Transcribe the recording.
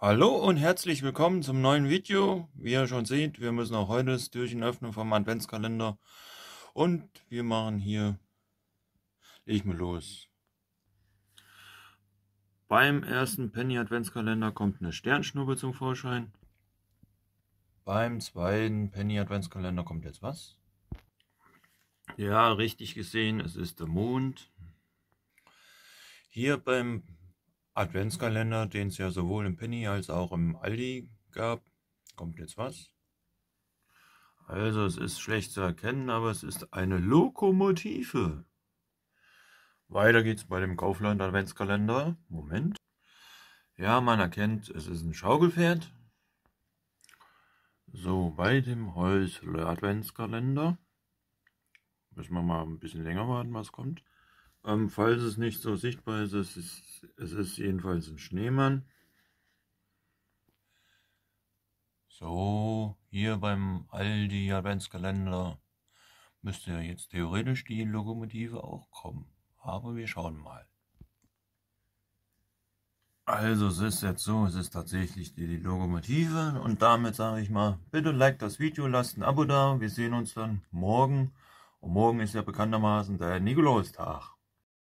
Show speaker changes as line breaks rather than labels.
Hallo und herzlich willkommen zum neuen Video. Wie ihr schon seht, wir müssen auch heute das Türchen öffnen vom Adventskalender. Und wir machen hier, ich mal los. Beim ersten Penny Adventskalender kommt eine Sternschnuppe zum Vorschein. Beim zweiten Penny Adventskalender kommt jetzt was? Ja, richtig gesehen, es ist der Mond. Hier beim Adventskalender, den es ja sowohl im Penny als auch im Aldi gab. Kommt jetzt was? Also es ist schlecht zu erkennen, aber es ist eine Lokomotive. Weiter geht's bei dem Kaufland Adventskalender. Moment. Ja, man erkennt, es ist ein Schaukelpferd. So, bei dem Häusle Adventskalender müssen wir mal ein bisschen länger warten, was kommt. Ähm, falls es nicht so sichtbar ist, es ist, es ist jedenfalls ein Schneemann. So, hier beim Aldi Adventskalender müsste ja jetzt theoretisch die Lokomotive auch kommen. Aber wir schauen mal. Also es ist jetzt so, es ist tatsächlich die, die Lokomotive und damit sage ich mal, bitte like das Video, lasst ein Abo da, wir sehen uns dann morgen. Und morgen ist ja bekanntermaßen der Nikolaustag.